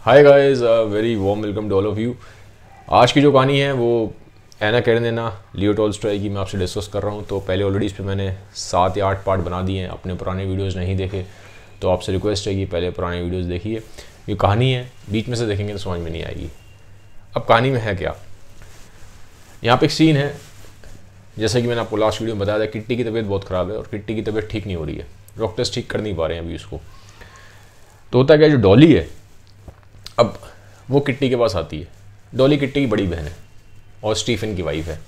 hi guys very warm welcome to all of you आज की जो कहानी है वो एना देना लियो स्ट्राई की मैं आपसे डिस्कस कर रहा हूँ तो पहले ऑलरेडी इस पर मैंने सात या आठ पार्ट बना दिए हैं अपने पुराने वीडियोज़ नहीं देखे तो आपसे रिक्वेस्ट है कि पहले पुराने वीडियोज़ देखिए ये कहानी है बीच में से देखेंगे तो समझ में नहीं आएगी अब कहानी में है क्या यहाँ पर एक सीन है जैसा कि मैंने आपको लास्ट वीडियो में बताया था किट्टी की तबीयत बहुत ख़राब है और किट्टी की तबीयत ठीक नहीं हो रही है डॉक्टर्स ठीक कर नहीं पा रहे हैं अभी उसको तो होता क्या जो डॉली है अब वो किट्टी के पास आती है डॉली किट्टी की बड़ी बहन है और स्टीफन की वाइफ है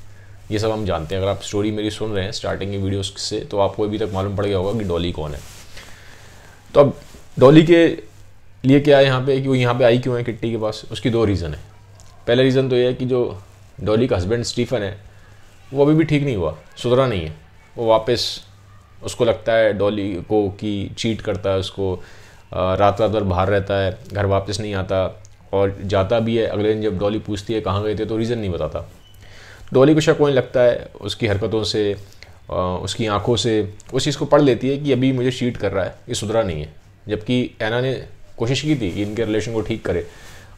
ये सब हम जानते हैं अगर आप स्टोरी मेरी सुन रहे हैं स्टार्टिंग की वीडियोस से तो आपको अभी तक मालूम पड़ गया होगा कि डॉली कौन है तो अब डॉली के लिए क्या है यहाँ पे कि वो यहाँ पे आई क्यों है किट्टी के पास उसकी दो रीज़न है पहला रीज़न तो ये है कि जो डॉली का हस्बैंड स्टीफन है वो अभी भी ठीक नहीं हुआ सुधरा नहीं है वो वापस उसको लगता है डॉली को कि चीट करता है उसको रात रात भर बाहर रहता है घर वापस नहीं आता और जाता भी है अगले दिन जब डॉली पूछती है कहाँ गए थे तो रीज़न नहीं बताता डॉली को शक होने लगता है उसकी हरकतों से उसकी आंखों से उस चीज़ को पढ़ लेती है कि अभी मुझे चीट कर रहा है ये सुधरा नहीं है जबकि एना ने कोशिश की थी कि इनके रिलेशन को ठीक करे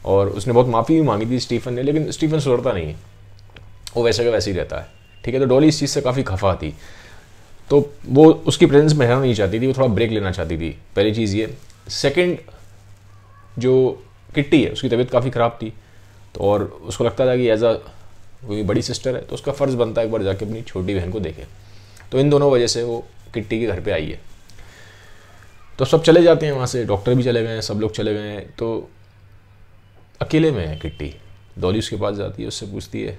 और उसने बहुत माफ़ी भी मांगी थी स्टीफन ने लेकिन स्टीफन सुधरता नहीं है वो वैसे का वैसे ही रहता है ठीक है तो डॉली इस चीज़ से काफ़ी खफा थी तो वो उसकी प्रेजेंस में रहना नहीं चाहती थी वो थोड़ा ब्रेक लेना चाहती थी पहली चीज़ ये सेकंड जो किट्टी है उसकी तबीयत काफ़ी ख़राब थी तो और उसको लगता था कि एज अ कोई बड़ी सिस्टर है तो उसका फ़र्ज़ बनता है एक बार जाके अपनी छोटी बहन को देखे तो इन दोनों वजह से वो किट्टी के घर पे आई है तो सब चले जाते हैं वहाँ से डॉक्टर भी चले गए हैं सब लोग चले गए हैं तो अकेले में है किट्टी डॉली उसके पास जाती है उससे पूछती है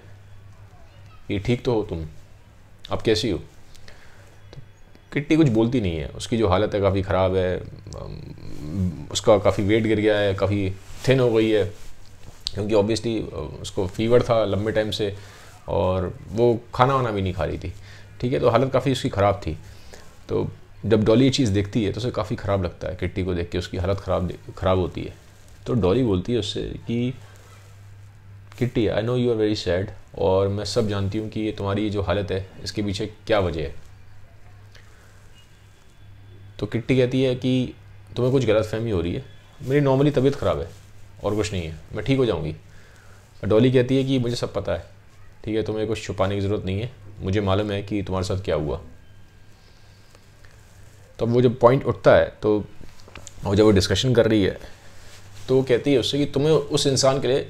ये ठीक तो हो तुम अब कैसी हो किट्टी कुछ बोलती नहीं है उसकी जो हालत है काफ़ी ख़राब है उसका काफ़ी वेट गिर गया है काफ़ी थिन हो गई है क्योंकि ऑब्वियसली उसको फीवर था लंबे टाइम से और वो खाना वाना भी नहीं खा रही थी ठीक है तो हालत काफ़ी उसकी ख़राब थी तो जब डॉली ये चीज़ देखती है तो उसे काफ़ी ख़राब लगता है किट्टी को देख के उसकी हालत ख़राब ख़राब होती है तो डॉली बोलती है उससे कि Kitty I know you are very sad और मैं सब जानती हूँ कि ये तुम्हारी जो हालत है इसके पीछे क्या वजह है तो किट्टी कहती है कि तुम्हें कुछ गलत फहमी हो रही है मेरी नॉर्मली तबीयत ख़राब है और कुछ नहीं है मैं ठीक हो जाऊँगी डॉली कहती है कि मुझे सब पता है ठीक है तुम्हें कुछ छुपाने की ज़रूरत नहीं है मुझे मालूम है कि तुम्हारे साथ क्या हुआ तो वो जब पॉइंट उठता है तो और जब वो डिस्कशन कर रही है तो वो कहती है उससे कि तुम्हें उस इंसान के लिए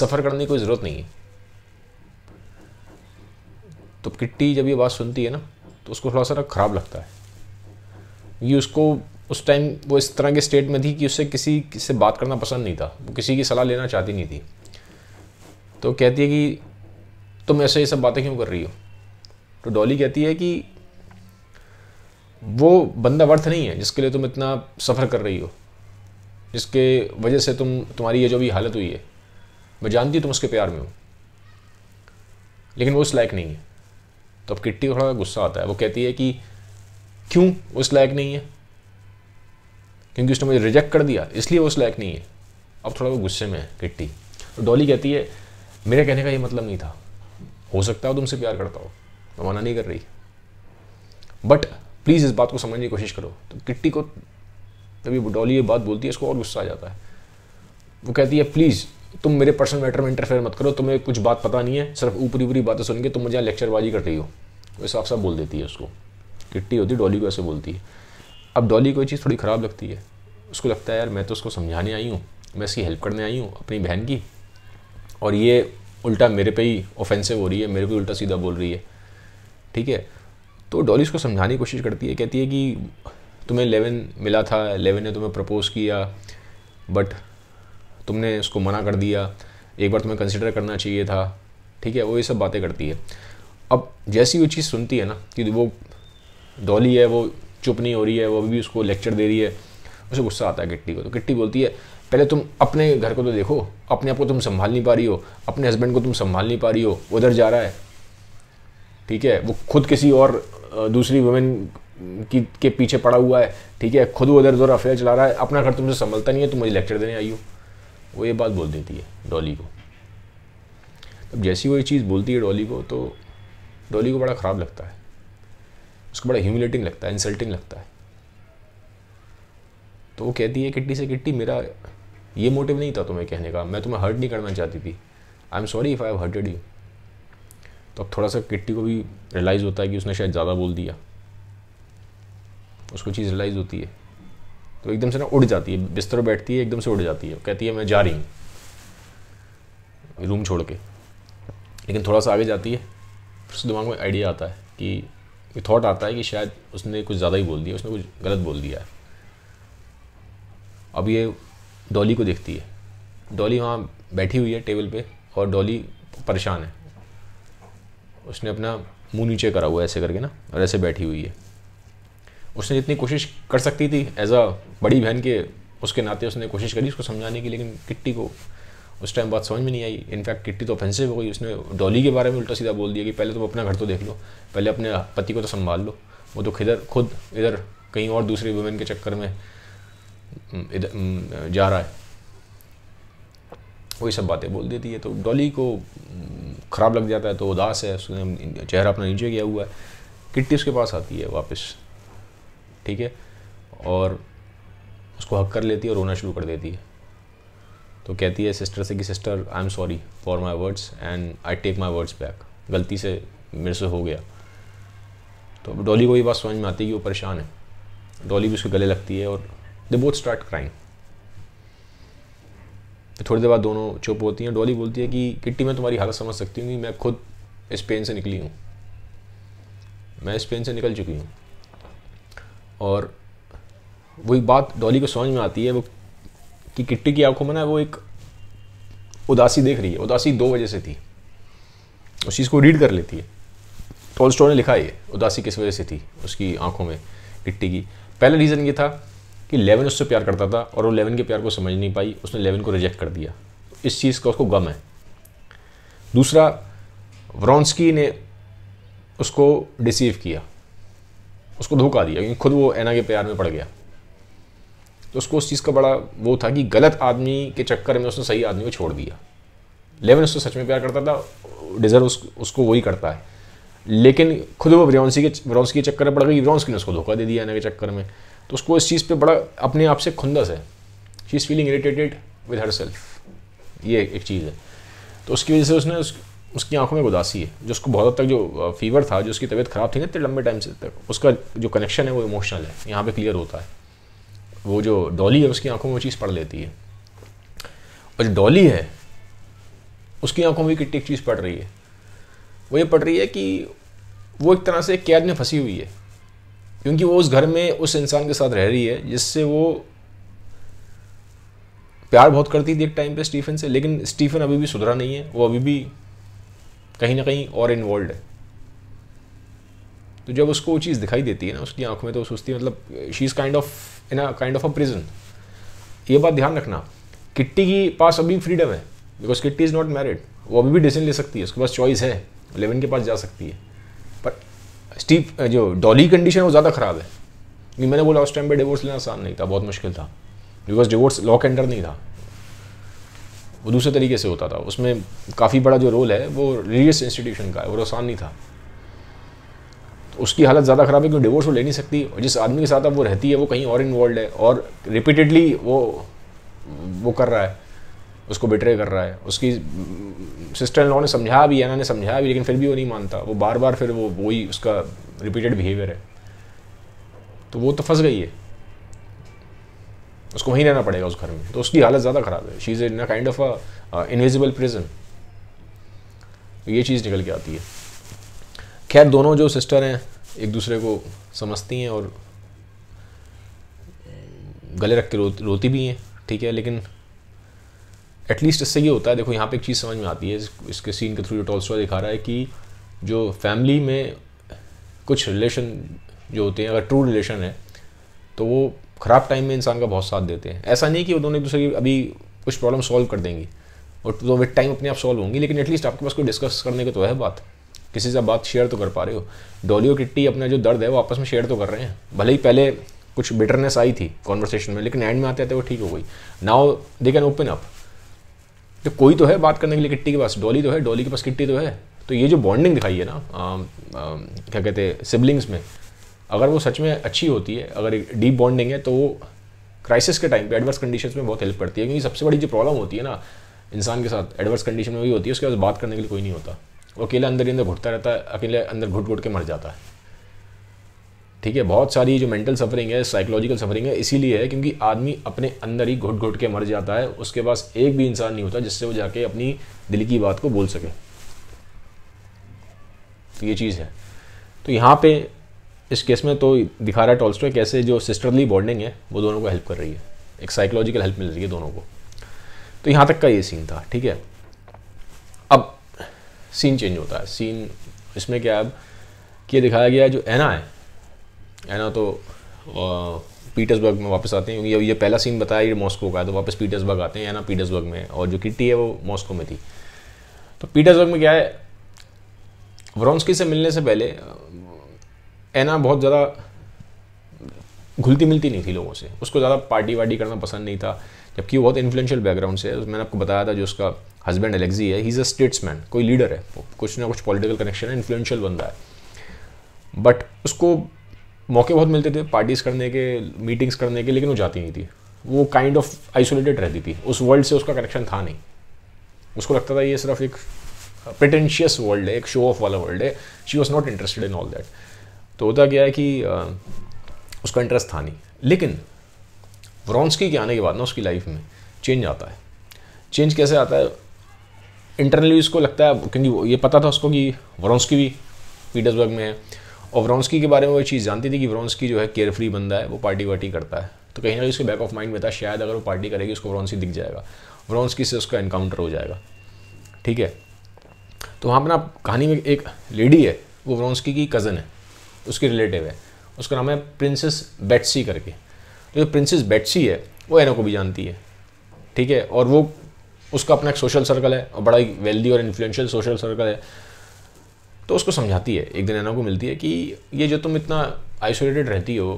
सफ़र करने की कोई ज़रूरत नहीं है तो किट्टी जब ये बात सुनती है ना तो उसको थोड़ा सा ना ख़राब लगता है ये उसको उस टाइम वो इस तरह के स्टेट में थी कि उससे किसी से बात करना पसंद नहीं था वो किसी की सलाह लेना चाहती नहीं थी तो कहती है कि तुम ऐसे ये सब बातें क्यों कर रही हो तो डॉली कहती है कि वो बंदा वर्थ नहीं है जिसके लिए तुम इतना सफ़र कर रही हो जिसके वजह से तुम तुम्हारी ये जो भी हालत हुई है मैं जानती हूँ तुम उसके प्यार में हो लेकिन वो उस लायक नहीं है तो अब किट्टी को थोड़ा गुस्सा आता है वो कहती है कि क्यों उस लायक नहीं है क्योंकि उसने मुझे रिजेक्ट कर दिया इसलिए वो लायक नहीं है अब थोड़ा वो गुस्से में है किट्टी तो डॉली कहती है मेरे कहने का ये मतलब नहीं था हो सकता है तुमसे प्यार करता हो मैं मना नहीं कर रही बट प्लीज़ इस बात को समझने की कोशिश करो तो किट्टी को तभी डॉली ये बात बोलती है इसको और गुस्सा आ जाता है वो कहती है प्लीज़ तुम मेरे पर्सनल मैटर में इंटरफेयर मत करो तुम्हें कुछ बात पता नहीं है सिर्फ ऊपरी ऊपरी बातें सुन के तुम मुझे यहाँ लेक्चरबाजी कर रही हो वो साफ साफ बोल देती है उसको किट्टी होती है डॉली को ऐसे बोलती है अब डॉली कोई चीज़ थोड़ी ख़राब लगती है उसको लगता है यार मैं तो उसको समझाने आई हूँ मैं इसकी हेल्प करने आई हूँ अपनी बहन की और ये उल्टा मेरे पे ही ऑफेंसिव हो रही है मेरे पे उल्टा सीधा बोल रही है ठीक है तो डॉली उसको समझाने की कोशिश करती है कहती है कि तुम्हें लेवन मिला था लेवन ने तुम्हें प्रपोज़ किया बट तुमने उसको मना कर दिया एक बार तुम्हें कंसिडर करना चाहिए था ठीक है वो ये सब बातें करती है अब जैसी वो चीज़ सुनती है ना कि वो डॉली है वो चुप नहीं हो रही है वो अभी भी उसको लेक्चर दे रही है उसे गुस्सा आता है किट्टी को तो किट्टी बोलती है पहले तुम अपने घर को तो देखो अपने आप को तुम संभाल नहीं पा रही हो अपने हस्बैंड को तुम संभाल नहीं पा रही हो उधर जा रहा है ठीक है वो खुद किसी और दूसरी वुमेन की के पीछे पड़ा हुआ है ठीक है खुद उधर उधर अफेयर चला रहा है अपना घर तुमसे संभलता नहीं है तुम मुझे लेक्चर देने आई हो वो ये बात बोल देती है डॉली को तब जैसी वो ये चीज़ बोलती है डॉली को तो डॉली को बड़ा ख़राब लगता है उसको बड़ा ह्यूमिलेटिंग लगता है इंसल्टिंग लगता है तो वो कहती है किट्टी से किट्टी मेरा ये मोटिव नहीं था तुम्हें कहने का मैं तुम्हें हर्ट नहीं करना चाहती थी I am sorry if I have hurted you तो अब थोड़ा सा किट्टी को भी रियलाइज़ होता है कि उसने शायद ज़्यादा बोल दिया उसको चीज़ रियलाइज़ होती है तो एकदम से ना उड़ जाती है बिस्तर बैठती है एकदम से उड़ जाती है कहती है मैं जा रही हूँ रूम छोड़ के लेकिन थोड़ा सा आगे जाती है फिर उसके दिमाग में आइडिया आता है कि ये थॉट आता है कि शायद उसने कुछ ज़्यादा ही बोल दिया उसने कुछ गलत बोल दिया है अब ये डॉली को देखती है डॉली वहाँ बैठी हुई है टेबल पे और डॉली परेशान है उसने अपना मुंह नीचे करा हुआ है ऐसे करके ना और ऐसे बैठी हुई है उसने जितनी कोशिश कर सकती थी एज अ बड़ी बहन के उसके नाते उसने कोशिश करी उसको समझाने की लेकिन किट्टी को उस टाइम बात समझ में नहीं आई इनफैक्ट किट्टी तो ऑफेंसिव हो गई उसने डॉली के बारे में उल्टा सीधा बोल दिया कि पहले तुम तो अपना घर तो देख लो पहले अपने पति को तो संभाल लो वो तो खिधर खुद इधर कहीं और दूसरे वुमेन के चक्कर में इधर जा रहा है वही सब बातें बोल देती है तो डॉली को ख़राब लग जाता है तो उदास है उसने चेहरा अपना नीचे गया हुआ है किट्टी उसके पास आती है वापस ठीक है और उसको हक कर लेती है और रोना शुरू कर देती है तो कहती है सिस्टर से कि sister I am sorry for my words and I take my words back गलती से मेरे से हो गया तो डॉली को ये बात समझ में आती है कि वो परेशान है डॉली भी उसके गले लगती है और दे बोथ स्टार्ट क्राइंग तो थोड़ी देर बाद दोनों चुप होती हैं डॉली बोलती है कि किट्टी मैं तुम्हारी हालत समझ सकती हूँ कि मैं खुद इस पेन से निकली हूँ मैं इस पेन से निकल चुकी हूँ और वही बात डॉली को समझ में आती है वो कि किट्टी की आंखों में ना वो एक उदासी देख रही है उदासी दो वजह से थी उस चीज़ को रीड कर लेती है टोल स्टोर ने लिखा है उदासी किस वजह से थी उसकी आंखों में किट्टी की पहला रीज़न ये था कि लेवन उससे प्यार करता था और वो लेवन के प्यार को समझ नहीं पाई उसने लेवन को रिजेक्ट कर दिया इस चीज़ का उसको गम है दूसरा व्रॉन्सकी ने उसको डिसीव किया उसको धोखा दिया क्योंकि खुद वो एना के प्यार में पड़ गया तो उसको उस चीज़ का बड़ा वो था कि गलत आदमी के चक्कर में उसने सही आदमी को छोड़ दिया लेवन उसको तो सच में प्यार करता था डिज़र्व उस, उसको वही करता है लेकिन खुद वो ब्रियॉन्सी के ब्रॉन्सी के चक्कर में पड़ गई ब्रॉन्स ने उसको धोखा दे दिया ना के चक्कर में तो उसको इस चीज़ पर बड़ा अपने आप से खुंदस है she is feeling irritated with herself ये एक चीज़ है तो उसकी वजह से उसने उस, उसकी आंखों में उदासी है जो उसको बहुत हद तक जो फीवर था जो उसकी तबीयत ख़राब थी ना इतने लंबे टाइम से तक उसका जो कनेक्शन है वो इमोशनल है यहाँ पे क्लियर होता है वो जो डॉली है उसकी आंखों में वो चीज़ पढ़ लेती है और जो डॉली है उसकी आंखों में कितनी एक चीज़ पड़ रही है वो ये पड़ रही है कि वो एक तरह से कैद में फंसी हुई है क्योंकि वो उस घर में उस इंसान के साथ रह रही है जिससे वो प्यार बहुत करती थी एक टाइम पे स्टीफन से लेकिन स्टीफन अभी भी सुधरा नहीं है वो अभी भी कहीं ना कहीं और इन्वॉल्व है तो जब उसको वो चीज़ दिखाई देती है ना उसकी आंखों में तो सोचती है मतलब she is kind of in a kind of a prison ये बात ध्यान रखना किट्टी की पास अभी फ्रीडम है because Kitty is not married वो अभी भी डिसीजन ले सकती है उसके पास चॉइस है लेवन के पास जा सकती है पर स्टीव जो डॉली कंडीशन वो ज़्यादा ख़राब है क्योंकि मैंने बोला उस टाइम पर डिवोर्स लेना आसान नहीं था बहुत मुश्किल था बिकॉज डिवोर्स लॉ के अंडर नहीं था वो दूसरे तरीके से होता था उसमें काफ़ी बड़ा जो रोल है वो रिलीजियस इंस्टीट्यूशन का है वो आसान नहीं था उसकी हालत ज़्यादा ख़राब है क्योंकि डिवोर्स वो ले नहीं सकती और जिस आदमी के साथ अब वो रहती है वो कहीं और इन्वॉल्व है और रिपीटेडली वो वो कर रहा है उसको बिट्रे कर रहा है उसकी सिस्टर इन लॉ ने समझाया भी एना ने समझाया भी लेकिन फिर भी वो नहीं मानता वो बार बार फिर वो वही उसका रिपीटेड बिहेवियर है तो वो तो फंस गई है उसको वहीं रहना पड़ेगा उस घर में तो उसकी हालत ज़्यादा ख़राब है she is in kind of a invisible prison ये चीज़ निकल के आती है खैर दोनों जो सिस्टर हैं एक दूसरे को समझती हैं और गले रख के रो, रोती भी हैं ठीक है लेकिन एटलीस्ट इससे ये होता है देखो यहाँ पे एक चीज़ समझ में आती है इस, इसके सीन के थ्रू जो टॉल्स्टॉय दिखा रहा है कि जो फैमिली में कुछ रिलेशन जो होते हैं अगर ट्रू रिलेशन है तो वो ख़राब टाइम में इंसान का बहुत साथ देते हैं ऐसा नहीं कि वो दोनों एक दूसरे की अभी कुछ प्रॉब्लम सॉल्व कर देंगी और तो विद टाइम अपने आप सॉल्व होंगी लेकिन एटलीस्ट आपके पास कोई डिस्कस करने का तो है बात किसी से बात शेयर तो कर पा रहे हो डोली और किट्टी अपना जो दर्द है वो आपस में शेयर तो कर रहे हैं भले ही पहले कुछ बिटरनेस आई थी कॉन्वर्सेशन में लेकिन एंड में आते आते वो ठीक हो गई now they can open up तो कोई तो है बात करने के लिए किट्टी के पास डोली तो है डोली के पास किट्टी तो है तो ये जो बॉन्डिंग दिखाई है ना आ, आ, क्या कहते हैं सिबलिंग्स में अगर वो सच में अच्छी होती है अगर डीप बॉन्डिंग है तो वो क्राइसिस के टाइम पे एडवर्स कंडीशन में बहुत हेल्प करती है क्योंकि सबसे बड़ी जो प्रॉब्लम होती है ना इंसान के साथ एडवर्स कंडीशन में वही होती है उसके बाद बात करने के लिए कोई नहीं होता वो अकेला अंदर ही अंदर घुटता रहता है अकेले अंदर घुट घुट के मर जाता है ठीक है बहुत सारी जो मेंटल सफरिंग है साइकोलॉजिकल सफरिंग है इसीलिए है क्योंकि आदमी अपने अंदर ही घुट घुट के मर जाता है उसके पास एक भी इंसान नहीं होता जिससे वो जाके अपनी दिल की बात को बोल सके तो ये चीज़ है तो यहाँ पे इस केस में तो दिखा रहा है टॉल्स्टॉय कैसे जो सिस्टरली बॉन्डिंग है वो दोनों को हेल्प कर रही है एक साइकोलॉजिकल हेल्प मिल रही है दोनों को तो यहाँ तक का ये सीन था ठीक है सीन चेंज होता है सीन इसमें क्या अब कि दिखाया गया जो एना है एना तो पीटर्सबर्ग में वापस आते हैं क्योंकि ये पहला सीन बताया ये मॉस्को का है तो वापस पीटर्सबर्ग आते हैं एना पीटर्सबर्ग में और जो किट्टी है वो मॉस्को में थी तो पीटर्सबर्ग में क्या है वरोंस्की से मिलने से पहले एना बहुत ज़्यादा घुलती मिलती नहीं थी लोगों से उसको ज़्यादा पार्टी वार्टी करना पसंद नहीं था जबकि बहुत इन्फ्लुएंशियल बैकग्राउंड से है मैंने आपको बताया था जो उसका हस्बैंड एलेक्जी है ही इज़ अ स्टेट्समैन कोई लीडर है कुछ ना कुछ पॉलिटिकल कनेक्शन है इन्फ्लुएंशियल बंदा है बट उसको मौके बहुत मिलते थे पार्टीज़ करने के मीटिंग्स करने के लेकिन वो जाती नहीं थी वो काइंड ऑफ आइसोलेटेड रहती थी उस वर्ल्ड से उसका कनेक्शन था नहीं उसको लगता था ये सिर्फ एक प्रिटेंशियस वर्ल्ड है एक शो ऑफ वाला वर्ल्ड है she was not interested in all that तो होता क्या है कि उसका इंटरेस्ट था नहीं लेकिन वरॉन्सकी के आने के बाद ना उसकी लाइफ में चेंज आता है चेंज कैसे आता है इंटरनली उसको लगता है क्योंकि ये पता था उसको कि वरॉन्सकी भी पीटर्सबर्ग में है और वरॉन्सकी के बारे में वो चीज़ जानती थी कि वरॉन्सकी जो है केयर फ्री बंदा है वो पार्टी वार्टी करता है तो कहीं ना कहीं उसके बैक ऑफ माइंड में था शायद अगर वो पार्टी करेगी उसको वरॉन्सी दिख जाएगा वरॉन्सकी से उसका इनकाउंटर हो जाएगा ठीक है तो वहाँ पर ना कहानी में एक लेडी है वो वरॉन्सकी की कज़न है उसकी रिलेटिव है उसका नाम है प्रिंसेस बेट्सी करके तो जो प्रिंसेस बेट्सी है वो एना को भी जानती है ठीक है और वो उसका अपना एक सोशल सर्कल है और बड़ा ही वेल्दी और इन्फ्लुएंशियल सोशल सर्कल है तो उसको समझाती है एक दिन एना को मिलती है कि ये जो तुम इतना आइसोलेटेड रहती हो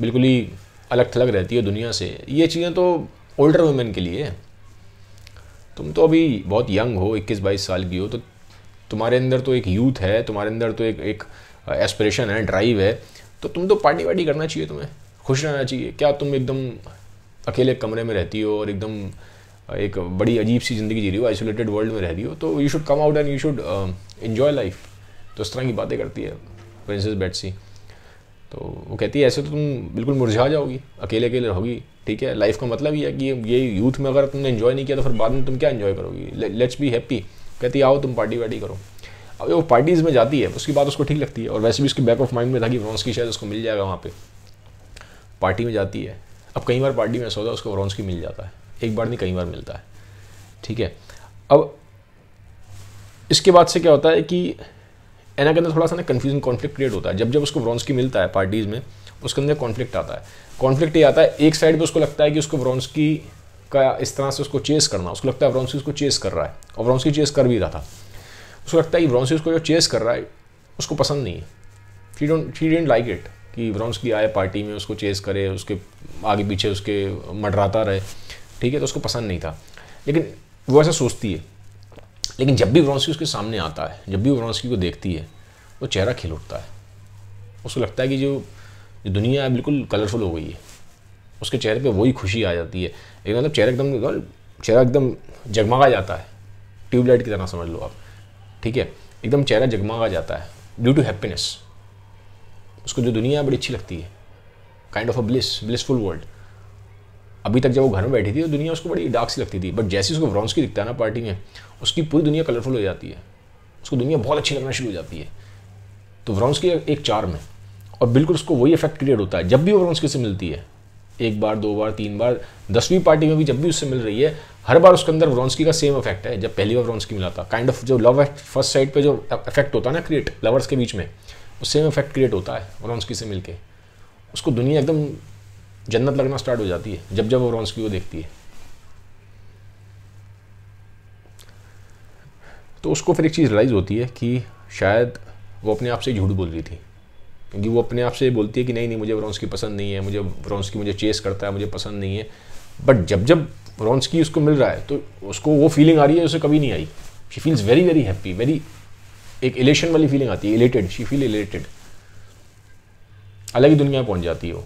बिल्कुल ही अलग थलग रहती हो दुनिया से ये चीज़ें तो ओल्डर वुमेन के लिए तुम तो अभी बहुत यंग हो इक्कीस बाईस साल की हो तो तुम्हारे अंदर तो एक यूथ है तुम्हारे अंदर तो एक एक एस्पिरेशन है ड्राइव है तो तुम तो पार्टी वार्टी करना चाहिए तुम्हें खुश रहना चाहिए क्या तुम एकदम अकेले कमरे में रहती हो और एकदम एक बड़ी अजीब सी ज़िंदगी जी रही हो आइसोलेटेड वर्ल्ड में रह रही हो तो you should come out and you should enjoy life तो इस तरह की बातें करती है प्रिंसेस बेटसी तो वो कहती है ऐसे तो तुम बिल्कुल मुरझा जाओगी अकेले अकेले रहोगी ठीक है लाइफ का मतलब ये है कि ये यूथ में अगर तुमने इन्जॉय नहीं किया तो फिर बाद में तुम क्या इन्जॉय करोगी लेट्स बी हैप्पी कहती आओ तुम पार्टी वार्टी करो अब वो पार्टीज़ में जाती है उसकी बात उसको ठीक लगती है और वैसे भी उसके बैक ऑफ माइंड में था कि ब्रॉन्स की शायद उसको मिल जाएगा वहाँ पर पार्टी में जाती है अब कई बार पार्टी में सौदा उसको ब्रॉन्स की मिल जाता है एक बार नहीं कई बार मिलता है ठीक है अब इसके बाद से क्या होता है कि एना के अंदर थोड़ा सा ना कन्फ्यूजन कॉन्फ्लिक्ट क्रिएट होता है जब जब उसको ब्रॉन्स की मिलता है पार्टीज़ में उसके अंदर कॉन्फ्लिक्ट आता है कॉन्फ्लिक्ट ये आता है एक साइड पे उसको लगता है कि उसको ब्रॉन्स की का इस तरह से उसको चेस करना उसको लगता है ब्रॉन्स उसको चेस कर रहा है और ब्रॉन्स की चेस कर भी रहा था उसको लगता है कि ब्रॉन्स उसको जो चेस कर रहा है उसको पसंद नहीं है she don't she didn't like it कि की आए पार्टी में उसको चेस करे उसके आगे पीछे उसके मडराता रहे ठीक है तो उसको पसंद नहीं था लेकिन वो ऐसा सोचती है लेकिन जब भी ब्रॉन्सकी उसके सामने आता है जब भी ब्रॉन्सकी को देखती है वो चेहरा खिल उठता है उसको लगता है कि जो, जो दुनिया है बिल्कुल कलरफुल हो गई है उसके चेहरे पे वही खुशी आ जाती है लेकिन मतलब चेहरा एकदम मतलब चेहरा एकदम जगमगा जाता है ट्यूबलाइट की तरह समझ लो आप ठीक है एकदम चेहरा जगमगा जाता है ड्यू टू हैप्पीनेस उसको जो दुनिया है बड़ी अच्छी लगती है kind of a bliss blissful world अभी तक जब वो घर में बैठी थी तो दुनिया उसको बड़ी डार्क सी लगती थी बट जैसे उसको ब्रॉन्स की दिखता है ना पार्टी में उसकी पूरी दुनिया कलरफुल हो जाती है उसको दुनिया बहुत अच्छी लगना शुरू हो जाती है तो ब्रॉन्स की एक चार में और बिल्कुल उसको वही इफेक्ट क्रिएट होता है जब भी वो ब्रॉन्स किसी से मिलती है एक बार दो बार तीन बार दसवीं पार्टी में भी जब भी उससे मिल रही है हर बार उसके अंदर व्रॉन्सकी का सेम इफेक्ट है जब पहली बार व्रॉन्सकी मिला था काइंड kind ऑफ of जो लव एट फर्स्ट साइड पे जो इफेक्ट होता है ना क्रिएट लवर्स के बीच में सेम इफेक्ट क्रिएट होता है वरॉन्सकी से मिलके उसको दुनिया एकदम जन्नत लगना स्टार्ट हो जाती है जब जब वरॉन्सकी को देखती है तो उसको फिर एक चीज़ रिलाइज़ होती है कि शायद वो अपने आप से झूठ बोल रही थी क्योंकि वो अपने आप से बोलती है कि नहीं नहीं मुझे वरॉन्सकी पसंद नहीं है मुझे वरॉन्सकी मुझे चेस करता है मुझे पसंद नहीं है बट जब जब वरॉन्सकी उसको मिल रहा है तो उसको वो फीलिंग आ रही है उसे कभी नहीं आई she feels very very happy very एक इलेशन वाली फीलिंग आती है इलेटेड शी फील इलेटेड अलग ही दुनिया पहुंच जाती है वो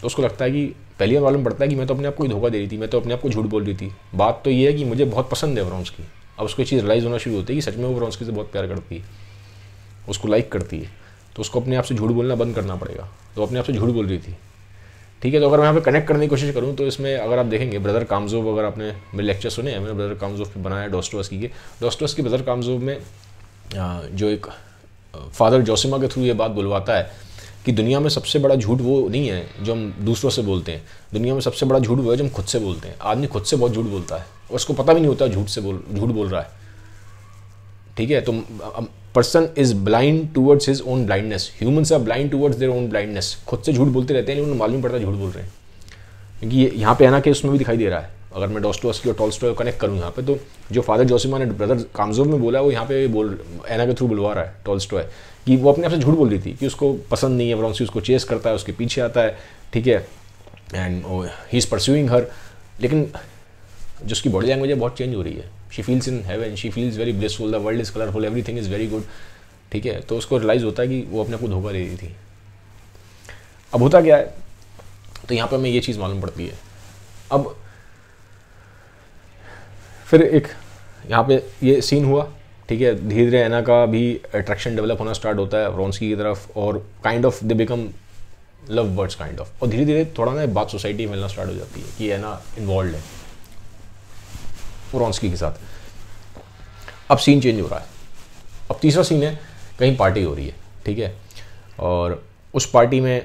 तो उसको लगता है कि पहली बार मालूम पड़ता है कि मैं तो अपने आप को ही धोखा दे रही थी मैं तो अपने आप को झूठ बोल रही थी बात तो ये है कि मुझे बहुत पसंद है ब्रॉन्स की अब उसको चीज़ रिलाइज़ होना शुरू होती है कि सच में वो ब्रॉन्स की से बहुत प्यार करती है उसको लाइक करती है तो उसको अपने आप से झूठ बोलना बंद करना पड़ेगा तो अपने आप से झूठ बोल रही थी ठीक है तो अगर मैं यहाँ पे कनेक्ट करने की कोशिश करूँ तो इसमें अगर आप देखेंगे ब्रदर कामजोब अगर आपने मेरे लेक्चर सुने हैं मैंने ब्रदर कामजोब पे बनाया डोस्टोस की डोस्टोस की ब्रदर कामजोब में जो एक फादर जोसिमा के थ्रू ये बात बुलवाता है कि दुनिया में सबसे बड़ा झूठ वो नहीं है जो हम दूसरों से बोलते हैं दुनिया में सबसे बड़ा झूठ वो है जो हम खुद से बोलते हैं आदमी खुद से बहुत झूठ बोलता है और उसको पता भी नहीं होता झूठ से बोल झूठ बोल रहा है ठीक है तो person is blind towards his own blindness humans are blind towards their own blindness खुद से झूठ बोलते रहते हैं लेकिन उन्हें मालूम पड़ता है झूठ बोल रहे हैं क्योंकि यहाँ पे है ना कि उसमें भी दिखाई दे रहा है अगर मैं डोस्टोस्की और टॉलस्टॉय को कनेक्ट करूँ यहाँ पे तो जो फादर जोसिमा ने ब्रदर कामजोव में बोला वो यहाँ पे बोल एना के थ्रू बुलवा रहा है है कि वो अपने आप से झूठ बोल रही थी कि उसको पसंद नहीं है वरॉन्सी उसको चेस करता है उसके पीछे आता है ठीक है and he is pursuing her लेकिन जिसकी बॉडी लैंग्वेज है बहुत चेंज हो रही है she feels in heaven she feels very blissful the world is colourful everything is very good ठीक है तो उसको रियलाइज़ होता है कि वो अपने को धोखा दे रही थी अब होता क्या है तो यहाँ पर हमें ये चीज़ मालूम पड़ती है अब फिर एक यहाँ पे ये सीन हुआ ठीक है धीरे धीरे एना का भी अट्रैक्शन डेवलप होना स्टार्ट होता है रॉन्सकी की तरफ और kind of they become love birds kind of और धीरे धीरे थोड़ा ना बात सोसाइटी मिलना स्टार्ट हो जाती है कि एना इन्वॉल्व है रॉन्सकी के साथ अब सीन चेंज हो रहा है अब तीसरा सीन है कहीं पार्टी हो रही है ठीक है और उस पार्टी में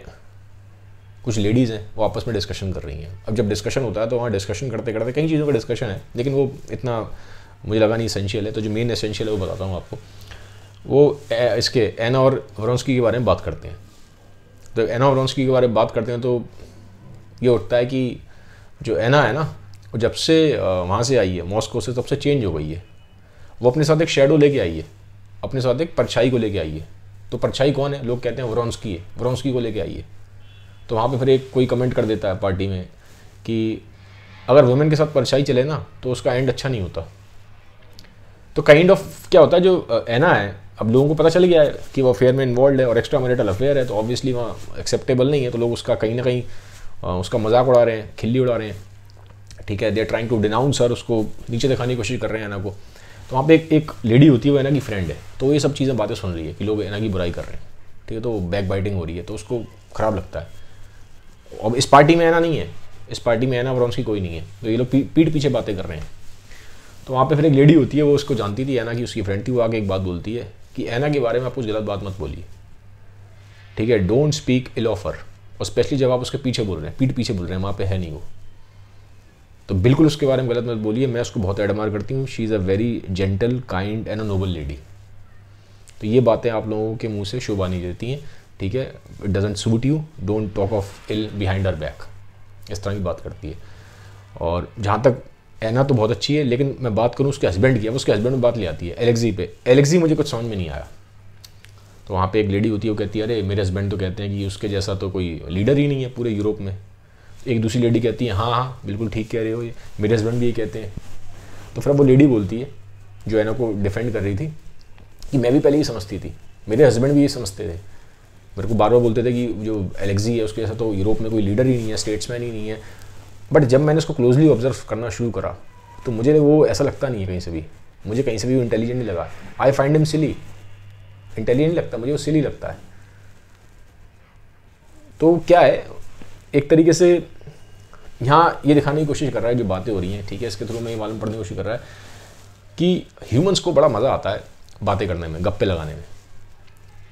कुछ लेडीज़ हैं वो आपस में डिस्कशन कर रही हैं अब जब डिस्कशन होता है तो वहाँ डिस्कशन करते करते कई चीज़ों का डिस्कशन है लेकिन वो इतना मुझे लगा नहीं इसेंशियल है तो जो मेन इसेंशियल है वो बताता हूँ आपको वो ए, इसके एना और वरोंसकी के बारे में बात करते हैं तो एना और के बारे में बात करते हैं तो ये उठता है कि जो एना है ना वो जब से वहाँ से आई है मॉस्को से तब से चेंज हो गई है वो अपने साथ एक शेडो लेके आई है अपने साथ एक परछाई को लेके आई है तो परछाई कौन है लोग कहते हैं वरोंसकी है वरोंस्की को लेके आई है तो वहाँ पे फिर एक कोई कमेंट कर देता है पार्टी में कि अगर वुमेन के साथ परछाई चले ना तो उसका एंड अच्छा नहीं होता तो काइंड ऑफ क्या होता है जो एना है अब लोगों को पता चल गया है कि वो अफेयर में इन्वॉल्व है और एक्स्ट्रा मैरिटल अफेयर है तो ऑब्वियसली वहाँ एक्सेप्टेबल नहीं है तो लोग उसका कहीं ना कहीं उसका मजाक उड़ा रहे हैं खिल्ली उड़ा रहे हैं ठीक है they are trying to denounce her उसको नीचे दिखाने की कोशिश कर रहे हैं एना को तो वहाँ पे एक एक लेडी होती है वो एना की फ्रेंड है तो ये सब चीज़ें बातें सुन रही है कि लोग एना की बुराई कर रहे हैं ठीक है तो बैक बाइटिंग हो रही है तो उसको ख़राब लगता है अब इस पार्टी में आना नहीं है इस पार्टी में आना ब्रॉन्स की कोई नहीं है तो ये लोग पी, पीठ पीछे बातें कर रहे हैं तो वहाँ पे फिर एक लेडी होती है वो उसको जानती थी ऐना की उसकी फ्रेंड थी वो आगे एक बात बोलती है कि ऐना के बारे में आप कुछ गलत बात मत बोलिए ठीक है डोंट स्पीक इल ऑफर और स्पेशली जब आप उसके पीछे बोल रहे हैं पीठ पीछे बोल रहे हैं वहाँ पे है नहीं वो तो बिल्कुल उसके बारे में गलत मत बोलिए मैं उसको बहुत एडमायर करती हूँ she is a very gentle kind and a noble lady तो ये बातें आप लोगों के मुंह से शोभा नहीं देती हैं ठीक है it doesn't suit you don't talk of ill behind her back इस तरह की बात करती है और जहाँ तक एना तो बहुत अच्छी है लेकिन मैं बात करूँ उसके हस्बैंड की अब उसके हस्बैंड में बात ले आती है एलेक्सी पे एलेक्सी मुझे कुछ समझ में नहीं आया तो वहाँ पे एक लेडी होती है वो कहती है अरे मेरे हस्बैंड तो कहते हैं कि उसके जैसा तो कोई लीडर ही नहीं है पूरे यूरोप में एक दूसरी लेडी कहती है हाँ हाँ बिल्कुल ठीक कह रहे हो ये मेरे हस्बैंड भी ये कहते हैं तो फिर वो लेडी बोलती है जो एना को डिफेंड कर रही थी कि मैं भी पहले ये समझती थी मेरे हस्बैंड भी ये समझते थे मेरे को बार बार बोलते थे कि जो एलेक्जी है उसके ऐसा तो यूरोप में कोई लीडर ही नहीं है स्टेट्समैन ही नहीं है बट जब मैंने उसको क्लोजली ऑब्जर्व करना शुरू करा तो मुझे वो ऐसा लगता नहीं है कहीं से भी मुझे कहीं से भी वो इंटेलिजेंट नहीं लगा I find him silly intelligent लगता मुझे वो सिली लगता है तो क्या है एक तरीके से यहाँ ये दिखाने की कोशिश कर रहा है जो बातें हो रही हैं ठीक है इसके थ्रू मैं ये मालूम पढ़ने की कोशिश कर रहा है कि ह्यूमंस को बड़ा मज़ा आता है बातें करने में गप्पे लगाने में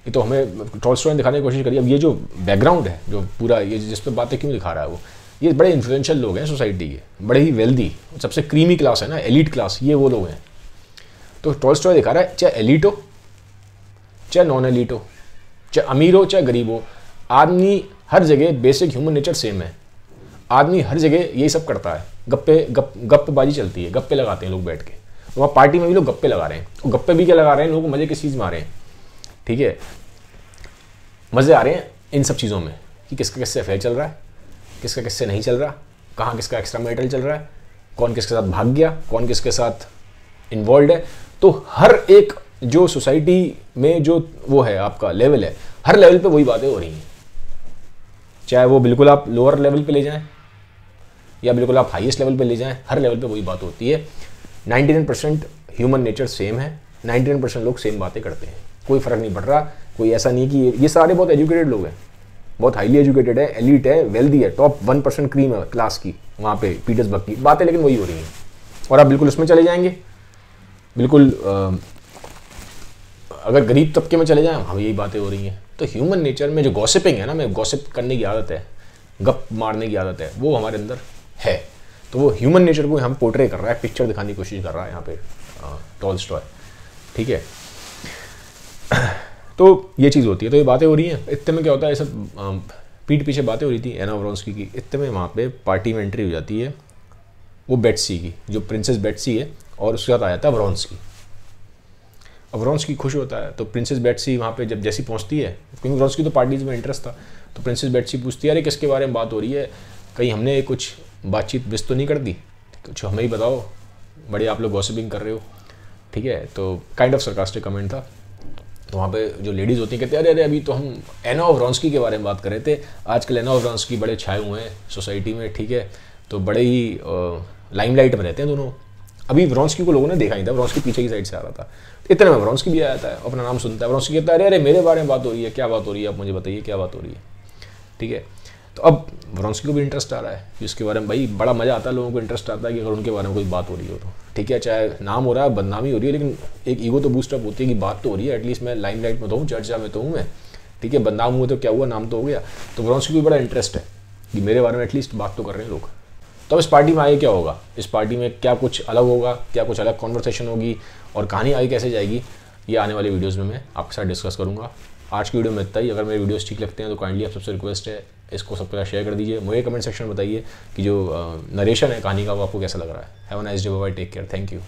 ये तो हमें टॉल स्टोरी दिखाने की कोशिश करी अब ये जो बैकग्राउंड है जो पूरा ये जिस पर बातें क्यों दिखा रहा है वो ये बड़े इन्फ्लुएंशियल लोग हैं सोसाइटी के बड़े ही वेल्दी सबसे क्रीमी क्लास है ना एलिट क्लास ये वो लोग हैं तो टॉल स्टोरी दिखा रहा है चाहे एलिट हो चाहे नॉन एलिट हो चाहे अमीर हो चाहे गरीब हो आदमी हर जगह बेसिक ह्यूमन नेचर सेम है आदमी हर जगह यही सब करता है गप्पे गप गप्पबाजी चलती है गप्पे लगाते हैं लोग बैठ के वहाँ पार्टी में भी लोग गप्पे लगा रहे हैं और गप्पे भी क्या लगा रहे हैं लोग मज़े किस चीज़ मारे हैं ठीक है मज़े आ रहे हैं इन सब चीज़ों में कि किसका किससे अफेयर चल रहा है किसका किससे नहीं चल रहा कहाँ किसका एक्स्ट्रा मेटल चल रहा है कौन किसके साथ भाग गया कौन किसके साथ इन्वॉल्व है तो हर एक जो सोसाइटी में जो वो है आपका लेवल है हर लेवल पे वही बातें हो रही हैं चाहे वो बिल्कुल आप लोअर लेवल पे ले जाएं या बिल्कुल आप हाईएस्ट लेवल पे ले जाएं हर लेवल पे वही बात होती है 99 परसेंट ह्यूमन नेचर सेम है 99 परसेंट लोग सेम बातें करते हैं कोई फ़र्क नहीं पड़ रहा कोई ऐसा नहीं कि ये सारे बहुत एजुकेटेड लोग हैं बहुत हाईली एजुकेटेड है एलिट है वेल्दी है टॉप वन परसेंट क्रीम है क्लास की वहाँ पे पीटर्सबर्ग की बातें लेकिन वही हो रही हैं और आप बिल्कुल उसमें चले जाएंगे बिल्कुल आ, अगर गरीब तबके में चले जाएँ हम यही बातें हो रही हैं तो ह्यूमन नेचर में जो गॉसिपिंग है ना मैं गॉसिप करने की आदत है गप मारने की आदत है वो हमारे अंदर है तो वो ह्यूमन नेचर को हम पोर्ट्रे कर रहा है पिक्चर दिखाने की कोशिश कर रहा है यहाँ पे टॉल स्टॉय ठीक है तो ये चीज़ होती है तो ये बातें हो रही हैं इतने में क्या होता है ये सब पीठ पीछे बातें हो रही थी एना ब्रॉन्स की इतने में वहाँ पर पार्टी में एंट्री हो जाती है वो बेट्सी की जो प्रिंसेस बेट्सी है और उसके साथ आ जाता है की अब की खुश होता है तो प्रिंसेस बेट्सी वहाँ पे जब जैसी पहुँचती है क्योंकि की तो पार्टीज में इंटरेस्ट था तो प्रिंसेस बेट्सी पूछती है अरे किसके बारे में बात हो रही है कहीं हमने कुछ बातचीत मिस तो नहीं कर दी कुछ हमें ही बताओ बड़े आप लोग गॉसिपिंग कर रहे हो ठीक है तो काइंड ऑफ सरकास्टिक कमेंट था तो वहाँ पे जो लेडीज़ होती हैं कहते अरे अरे अभी तो हम एना रॉन्सकी के बारे में बात कर रहे थे आजकल एना रॉन्सकी बड़े छाए हुए हैं सोसाइटी में ठीक है तो बड़े ही लाइमलाइट में रहते हैं दोनों अभी व्रॉन्सकी को लोगों ने देखा नहीं था व्रॉन्सकी पीछे की साइड से आ रहा था इतने में व्रॉन्सकी भी आया है अपना नाम सुनता है व्रॉन्सकी कहता है अरे अरे मेरे बारे में बात हो रही है क्या बात हो रही है आप मुझे बताइए क्या बात हो रही है ठीक है तो अब वरोंसकी को भी इंटरेस्ट आ रहा है कि उसके बारे में भाई बड़ा मज़ा आता है लोगों को इंटरेस्ट आता है कि अगर उनके बारे में कोई बात हो रही हो तो ठीक है चाहे नाम हो रहा है बदनामी हो रही है लेकिन एक ईगो तो बूस्टअप होती है कि बात तो हो रही है एटलीस्ट मैं लाइन लाइट में तो हूँ चर्चा में तो हूँ मैं ठीक है बदनाम हुए तो क्या हुआ नाम तो हो गया तो वरोंसकी को भी बड़ा इंटरेस्ट है कि मेरे बारे में एटलीस्ट बात तो कर रहे हैं लोग तो अब इस पार्टी में आगे क्या होगा इस पार्टी में क्या कुछ अलग होगा क्या कुछ अलग कॉन्वर्सेशन होगी और कहानी आगे कैसे जाएगी ये आने वाली वीडियोज़ में मैं आपके साथ डिस्कस करूँगा आज की वीडियो में इतना ही अगर मेरे वीडियोस ठीक लगते हैं तो काइंडली आप सबसे रिक्वेस्ट है इसको सबके साथ शेयर कर दीजिए मुझे कमेंट सेक्शन में बताइए कि जो नरेशन है कहानी का वो आपको कैसा लग रहा है have a nice day bye take care thank you